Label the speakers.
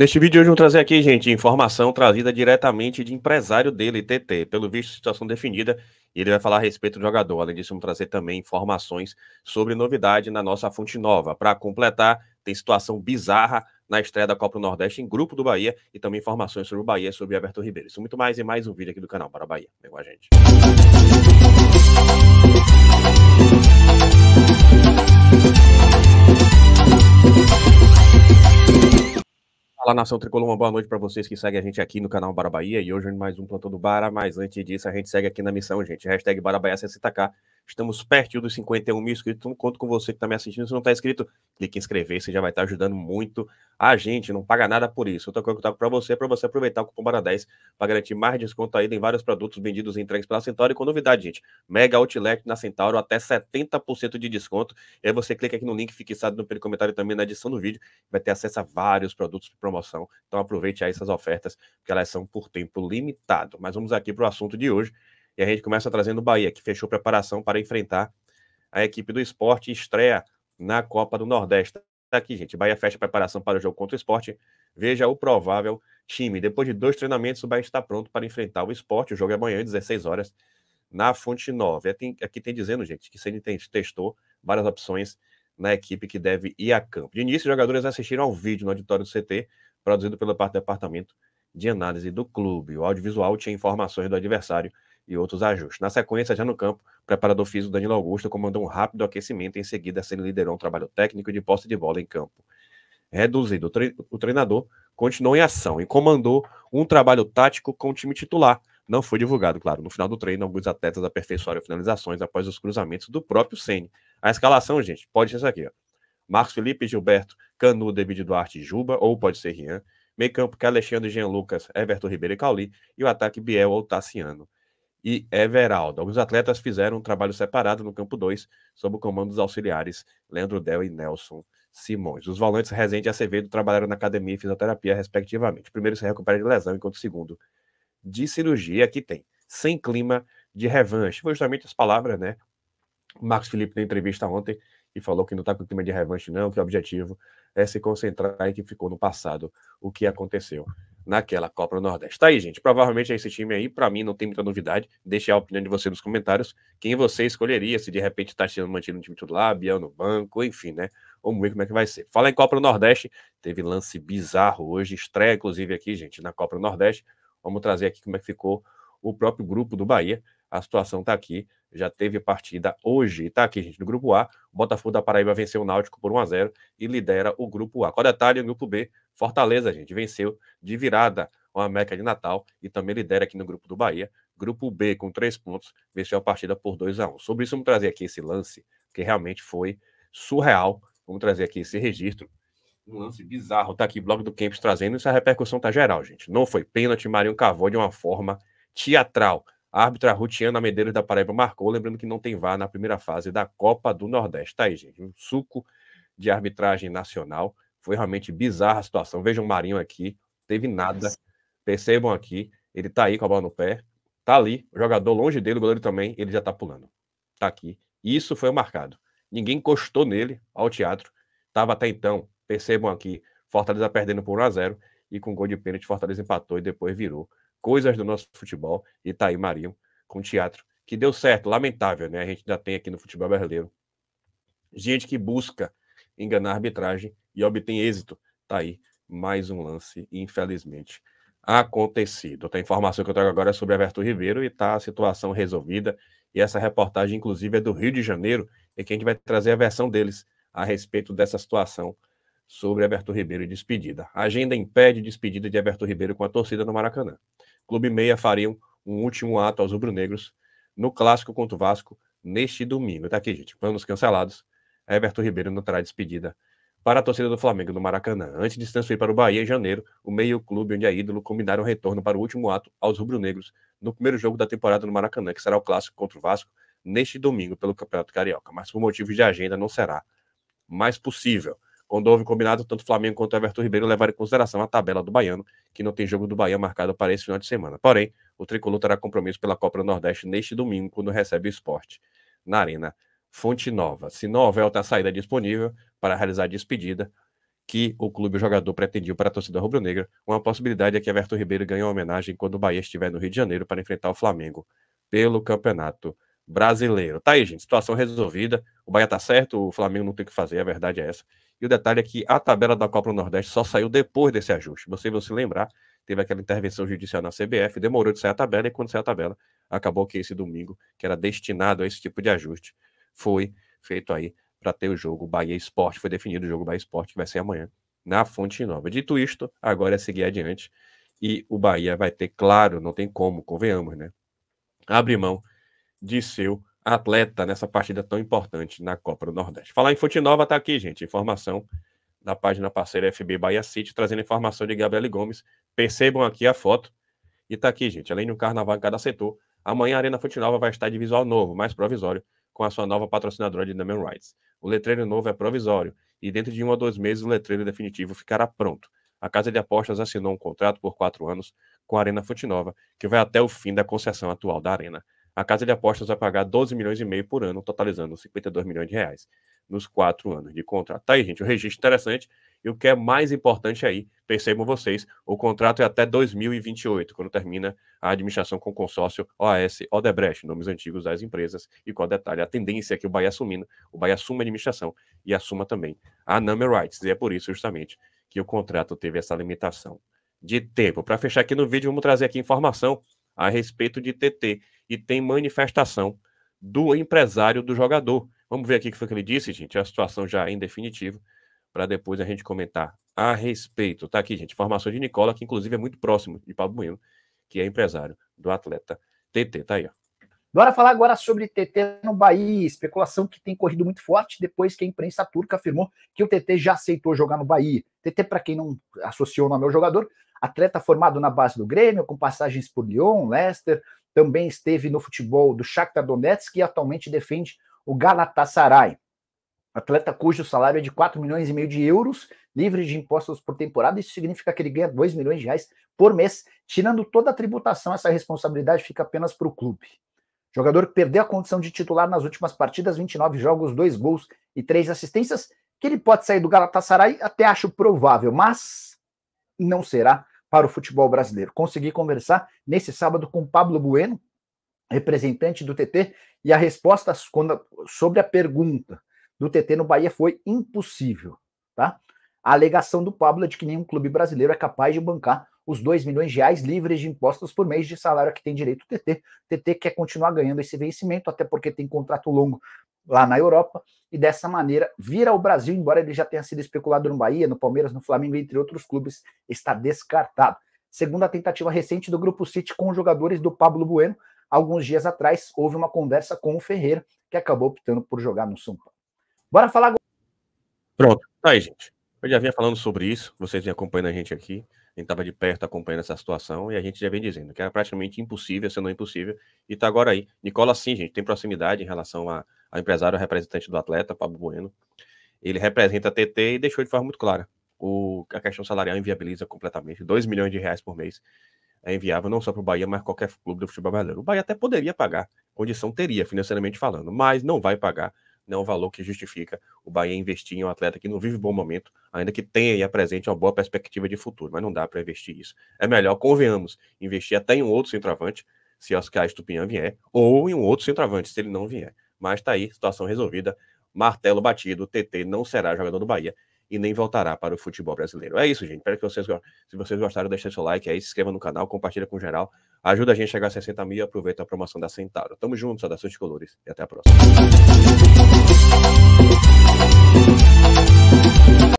Speaker 1: Neste vídeo hoje vou trazer aqui, gente, informação trazida diretamente de empresário dele, TT. Pelo visto, situação definida, e ele vai falar a respeito do jogador. Além disso, vamos trazer também informações sobre novidade na nossa fonte nova. Para completar, tem situação bizarra na estreia da Copa do Nordeste em grupo do Bahia e também informações sobre o Bahia e sobre Everton Ribeiro. Isso muito mais e mais um vídeo aqui do canal para Bahia. Vem com a gente. Música Fala Nação Tricolor, uma boa noite para vocês que seguem a gente aqui no canal Bara Bahia e hoje mais um plantão do Bara, mas antes disso a gente segue aqui na missão, gente, hashtag Bara Bahia 60 Estamos perto dos 51 mil inscritos. Então conto com você que está me assistindo. Se não está inscrito, clique em inscrever. Você já vai estar tá ajudando muito a gente. Não paga nada por isso. Outra coisa que eu para você é para você aproveitar o cupom BARA10 para garantir mais desconto ainda em vários produtos vendidos e entregues pela Centauro. E com novidade, gente, Mega Outlet na Centauro, até 70% de desconto. E aí você clica aqui no link fixado no primeiro comentário também na edição do vídeo. Vai ter acesso a vários produtos de promoção. Então aproveite aí essas ofertas, porque elas são por tempo limitado. Mas vamos aqui para o assunto de hoje, e a gente começa trazendo o Bahia, que fechou preparação para enfrentar a equipe do esporte e estreia na Copa do Nordeste. Tá aqui, gente. Bahia fecha preparação para o jogo contra o esporte. Veja o provável time. Depois de dois treinamentos, o Bahia está pronto para enfrentar o esporte. O jogo é amanhã, 16 horas, na Fonte 9. Aqui tem dizendo, gente, que você testou várias opções na equipe que deve ir a campo. De início, os jogadores assistiram ao vídeo no auditório do CT, produzido pela parte do departamento de análise do clube. O audiovisual tinha informações do adversário e outros ajustes. Na sequência, já no campo, o preparador físico Danilo Augusto comandou um rápido aquecimento, em seguida, sendo liderou um trabalho técnico de posse de bola em campo. Reduzido, o, treinador continuou em ação e comandou um trabalho tático com o time titular. Não foi divulgado, claro. No final do treino, alguns atletas aperfeiçoaram finalizações após os cruzamentos do próprio Sene. A escalação, gente, pode ser essa aqui, ó. Marcos Felipe, Gilberto, Canu, David Duarte, Juba, ou pode ser Rian. Meio campo que Alexandre, Jean Lucas, Everton Ribeiro e Cauli. E o ataque Biel ou Tassiano e Everaldo. Alguns atletas fizeram um trabalho separado no campo 2, sob o comando dos auxiliares Leandro Del e Nelson Simões. Os volantes Rezende e Acevedo trabalharam na academia e fisioterapia, respectivamente. O primeiro se recupera de lesão, enquanto o segundo de cirurgia, que tem sem clima de revanche. Foi justamente as palavras, né? Marcos Felipe, na entrevista ontem, e falou que não está com o clima de revanche, não, que o objetivo é se concentrar em que ficou no passado, o que aconteceu naquela Copa do Nordeste. Tá aí, gente. Provavelmente é esse time aí, para mim, não tem muita novidade. Deixe a opinião de você nos comentários. Quem você escolheria, se de repente tá sendo mantido no time lá Biel no banco, enfim, né? Vamos ver como é que vai ser. Fala em Copa do Nordeste, teve lance bizarro hoje, estreia, inclusive, aqui, gente, na Copa do Nordeste. Vamos trazer aqui como é que ficou o próprio grupo do Bahia. A situação está aqui. Já teve partida hoje, está aqui, gente, no grupo A. O Botafogo da Paraíba venceu o Náutico por 1 a 0 e lidera o grupo A. Qual é detalhe? no grupo B, Fortaleza, gente, venceu de virada o América de Natal e também lidera aqui no grupo do Bahia. Grupo B, com três pontos, venceu a partida por 2 a 1 Sobre isso, vamos trazer aqui esse lance, que realmente foi surreal. Vamos trazer aqui esse registro um lance bizarro. está aqui, blog do Campos trazendo. Essa é repercussão tá geral, gente. Não foi pênalti, Marinho cavou de uma forma teatral. A árbitra Rutiana Medeiros da Paraíba marcou, lembrando que não tem VAR na primeira fase da Copa do Nordeste. Tá aí, gente, um suco de arbitragem nacional. Foi realmente bizarra a situação. Vejam o Marinho aqui, teve nada. Percebam aqui, ele tá aí com a bola no pé, tá ali, o jogador longe dele, o goleiro também, ele já tá pulando. Tá aqui. Isso foi marcado. Ninguém encostou nele ao teatro. Tava até então, percebam aqui, Fortaleza perdendo por 1 a 0 e com gol de pênalti Fortaleza empatou e depois virou coisas do nosso futebol. E tá aí Marinho com teatro, que deu certo, lamentável, né? A gente ainda tem aqui no futebol brasileiro gente que busca enganar a arbitragem e obtém êxito. Tá aí mais um lance, infelizmente, acontecido. Outra informação que eu trago agora é sobre Everton Ribeiro e tá a situação resolvida. E essa reportagem, inclusive, é do Rio de Janeiro, e que a gente vai trazer a versão deles a respeito dessa situação sobre Everton Ribeiro e despedida. A agenda impede despedida de Everton Ribeiro com a torcida no Maracanã. Clube Meia fariam um último ato aos rubro-negros no clássico contra o Vasco neste domingo. Tá aqui, gente. Planos cancelados. Everton Ribeiro não terá despedida para a torcida do Flamengo no Maracanã. Antes de se transferir para o Bahia em janeiro, o meio-clube onde é ídolo combinaram retorno para o último ato aos rubro-negros no primeiro jogo da temporada no Maracanã, que será o clássico contra o Vasco neste domingo pelo Campeonato Carioca. Mas por motivos de agenda não será mais possível quando houve combinado, tanto Flamengo quanto Everton Ribeiro levaram em consideração a tabela do Baiano, que não tem jogo do Bahia marcado para esse final de semana. Porém, o tricolor terá compromisso pela Copa do Nordeste neste domingo, quando recebe o esporte na Arena Fonte Nova. Se não houver outra saída disponível para realizar a despedida que o clube jogador pretendiu para a torcida rubro-negra, uma possibilidade é que Everton Ribeiro ganhe uma homenagem quando o Bahia estiver no Rio de Janeiro para enfrentar o Flamengo pelo Campeonato brasileiro. Tá aí, gente, situação resolvida. O Bahia tá certo, o Flamengo não tem o que fazer, a verdade é essa. E o detalhe é que a tabela da Copa do Nordeste só saiu depois desse ajuste. Você vai se lembrar, teve aquela intervenção judicial na CBF, demorou de sair a tabela, e quando saiu a tabela, acabou que esse domingo, que era destinado a esse tipo de ajuste, foi feito aí para ter o jogo Bahia Esporte. Foi definido o jogo Bahia Esporte, que vai ser amanhã, na Fonte Nova. Dito isto, agora é seguir adiante. E o Bahia vai ter, claro, não tem como, convenhamos, né? Abre mão de seu atleta nessa partida tão importante na Copa do Nordeste. Falar em Fute Nova tá aqui, gente. Informação da página parceira FB Bahia City, trazendo informação de Gabriel Gomes. Percebam aqui a foto. E tá aqui, gente. Além de um carnaval em cada setor, amanhã a Arena Fute Nova vai estar de visual novo, mais provisório, com a sua nova patrocinadora de Damian Rights. O letreiro novo é provisório e dentro de um a dois meses o letreiro definitivo ficará pronto. A Casa de Apostas assinou um contrato por quatro anos com a Arena Fute Nova, que vai até o fim da concessão atual da Arena a casa de apostas vai pagar 12 milhões e meio por ano, totalizando 52 milhões de reais nos quatro anos de contrato. Tá aí, gente, o um registro interessante. E o que é mais importante aí, percebam vocês, o contrato é até 2028, quando termina a administração com o consórcio OAS Odebrecht, nomes antigos das empresas. E qual detalhe? A tendência é que o Bahia assumindo, o Bahia assuma a administração e assuma também a Number Rights. E é por isso, justamente, que o contrato teve essa limitação de tempo. Para fechar aqui no vídeo, vamos trazer aqui informação a respeito de TT e tem manifestação do empresário do jogador. Vamos ver aqui o que foi que ele disse, gente. A situação já em definitivo, para depois a gente comentar a respeito. Tá aqui, gente. Informação de Nicola, que inclusive é muito próximo de Pablo Bueno, que é empresário do atleta TT. Tá
Speaker 2: aí, ó. Bora falar agora sobre TT no Bahia, especulação que tem corrido muito forte depois que a imprensa turca afirmou que o TT já aceitou jogar no Bahia. TT, para quem não associou o nome ao jogador, atleta formado na base do Grêmio, com passagens por Lyon, Leicester, também esteve no futebol do Shakhtar Donetsk e atualmente defende o Galatasaray. Atleta cujo salário é de 4 milhões e meio de euros, livre de impostos por temporada, isso significa que ele ganha 2 milhões de reais por mês, tirando toda a tributação, essa responsabilidade fica apenas para o clube. Jogador que perdeu a condição de titular nas últimas partidas, 29 jogos, 2 gols e 3 assistências, que ele pode sair do Galatasaray, até acho provável, mas não será para o futebol brasileiro. Consegui conversar nesse sábado com Pablo Bueno, representante do TT, e a resposta sobre a pergunta do TT no Bahia foi impossível, tá? A alegação do Pablo é de que nenhum clube brasileiro é capaz de bancar os 2 milhões de reais livres de impostos por mês de salário que tem direito o TT. O TT quer continuar ganhando esse vencimento, até porque tem contrato longo lá na Europa e dessa maneira vira ao Brasil, embora ele já tenha sido especulado no Bahia, no Palmeiras, no Flamengo, entre outros clubes, está descartado. Segundo a tentativa recente do Grupo City com jogadores do Pablo Bueno, alguns dias atrás houve uma conversa com o Ferreira, que acabou optando por jogar no São Paulo. Bora falar agora.
Speaker 1: Pronto, tá aí, gente. Eu já vinha falando sobre isso, vocês vêm acompanhando a gente aqui, a gente estava de perto acompanhando essa situação e a gente já vem dizendo que era praticamente impossível, se não impossível, e está agora aí. Nicola, sim, gente, tem proximidade em relação a ao empresário representante do atleta, Pablo Bueno. Ele representa a TT e deixou de forma muito clara. O, a questão salarial inviabiliza completamente. 2 milhões de reais por mês é enviável não só para o Bahia, mas qualquer clube do futebol brasileiro. O Bahia até poderia pagar, condição teria, financeiramente falando, mas não vai pagar. Não é um valor que justifica o Bahia investir em um atleta que não vive bom momento, ainda que tenha e apresente uma boa perspectiva de futuro, mas não dá para investir isso. É melhor, convenhamos, investir até em um outro centroavante, se Oscar Estupinhan vier, ou em um outro centroavante, se ele não vier. Mas tá aí, situação resolvida. Martelo batido, TT não será jogador do Bahia e nem voltará para o futebol brasileiro. É isso, gente. Espero que vocês se vocês gostaram, deixem seu like aí, se inscreva no canal, compartilha com geral, ajuda a gente a chegar a 60 mil e aproveita a promoção da Centauro. Tamo junto, saudações de colores e até a próxima.